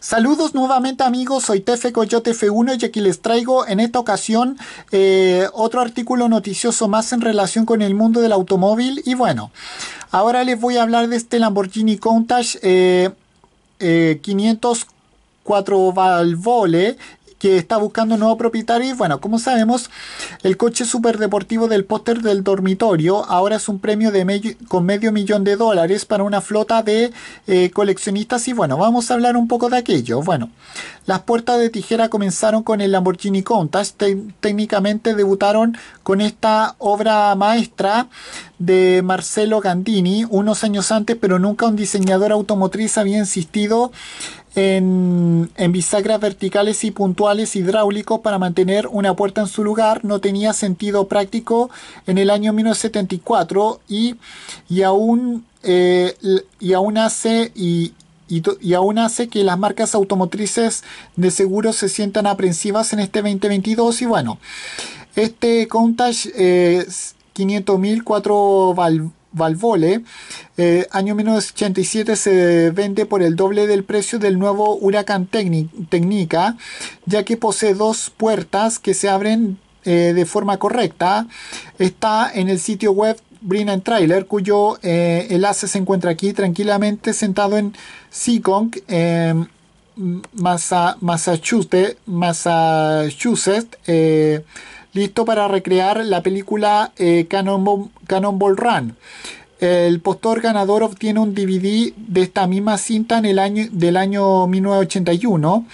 Saludos nuevamente amigos, soy Tefe Coyote F1 y aquí les traigo en esta ocasión eh, otro artículo noticioso más en relación con el mundo del automóvil y bueno, ahora les voy a hablar de este Lamborghini Countach 504 eh, eh, Valvole que está buscando un nuevo propietario. Y bueno, como sabemos, el coche superdeportivo del póster del dormitorio ahora es un premio de con medio millón de dólares para una flota de eh, coleccionistas. Y bueno, vamos a hablar un poco de aquello. Bueno, las puertas de tijera comenzaron con el Lamborghini Countach. Técnicamente debutaron con esta obra maestra de Marcelo Gandini unos años antes, pero nunca un diseñador automotriz había insistido en, bisagras verticales y puntuales hidráulicos para mantener una puerta en su lugar no tenía sentido práctico en el año 1974 y, aún eh, y aún hace y, aún hace que las marcas automotrices de seguros se sientan aprensivas en este 2022 y bueno este Countach eh, 500.000 cuatro val Valvole, eh, año 1987 se vende por el doble del precio del nuevo Huracán Técnica, ya que posee dos puertas que se abren eh, de forma correcta. Está en el sitio web Brin Trailer, cuyo eh, enlace se encuentra aquí tranquilamente sentado en Seacong, eh, Massachusetts, Massachusetts listo para recrear la película eh, Canon Cannonball, Run. El postor ganador obtiene un DVD de esta misma cinta en el año, del año 1981.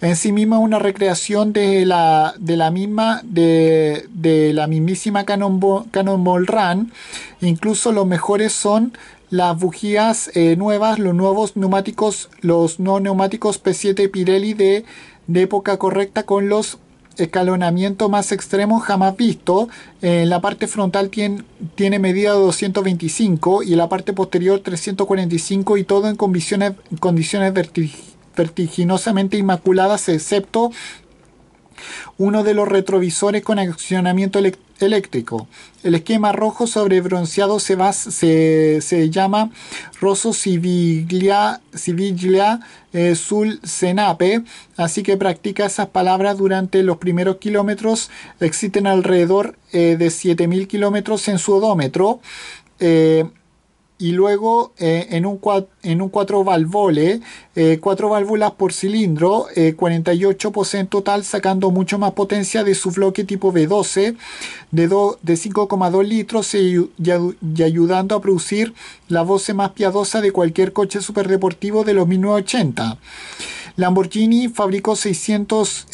En sí misma una recreación de la, de la misma, de, la mismísima Cannonball, Run. Incluso los mejores son las bujías eh, nuevas, los nuevos neumáticos, los no neumáticos P7 Pirelli de, de época correcta con los escalonamiento más extremo jamás visto. En eh, la parte frontal tiene, tiene medida 225 y la parte posterior 345 y todo en condiciones, condiciones vertiginosamente inmaculadas excepto uno de los retrovisores con accionamiento eléctrico. El esquema rojo sobre bronceado se, se, llama Rosso Civiglia, Civiglia eh, sul Senape, así que practica esas palabras durante los primeros kilómetros. Existen alrededor eh, de 7.000 kilómetros en su odómetro. Eh, y luego eh, en, un en un 4 valvole, 4 eh, válvulas por cilindro, 48% eh, total, sacando mucho más potencia de su bloque tipo B12 de, de 5,2 litros y, ayudando a producir la voz más piadosa de cualquier coche superdeportivo de los 1980. Lamborghini fabricó 600...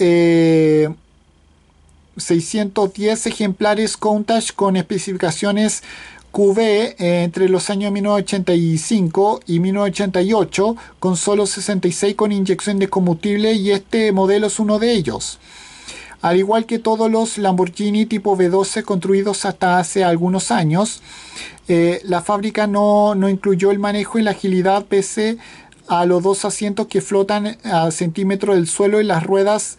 610 ejemplares Countach con especificaciones QV entre los años 1985 y 1988 con solo 66 con inyección de combustible y este modelo es uno de ellos. Al igual que todos los Lamborghini tipo V12 construidos hasta hace algunos años, eh, la fábrica no, no incluyó el manejo y la agilidad pese a los dos asientos que flotan a centímetros del suelo y las ruedas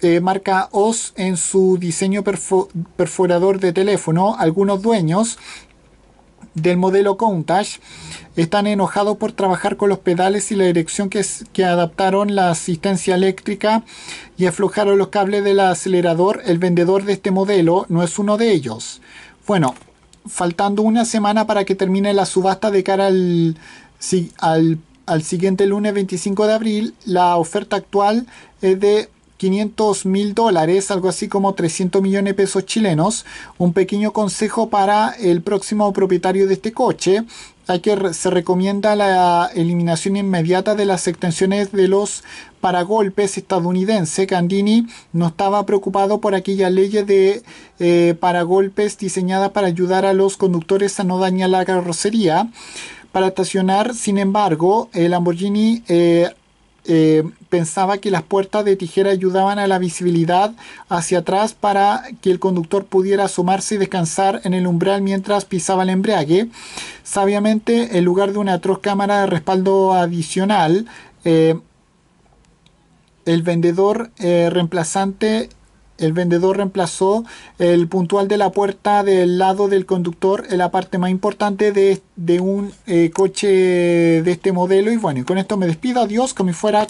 eh, marca OS e en su diseño perforador de teléfono. Algunos dueños del modelo Countach están enojados por trabajar con los pedales y la dirección que, que adaptaron la asistencia eléctrica y aflojaron los cables del acelerador. El vendedor de este modelo no es uno de ellos. Bueno, faltando una semana para que termine la subasta de cara al, al siguiente lunes 25 de abril, la oferta actual es de 500 mil dólares, algo así como 300 millones de pesos chilenos. Un pequeño consejo para el próximo propietario de este coche. Hay se recomienda la eliminación inmediata de las extensiones de los paragolpes estadounidenses. Candini no estaba preocupado por aquella ley de eh, paragolpes diseñada para ayudar a los conductores a no dañar la carrocería. Para estacionar, sin embargo, el Lamborghini eh, eh, pensaba que las puertas de tijera ayudaban a la visibilidad hacia atrás para que el conductor pudiera asomarse y descansar en el umbral mientras pisaba el embrague Sabiamente, en lugar de una atroz cámara de respaldo adicional, eh, el vendedor eh, reemplazante el vendedor reemplazó el puntual de la puerta del lado del conductor en la parte más importante de, un eh, coche de este modelo. Y bueno, con esto me despido. Adiós, como fuera.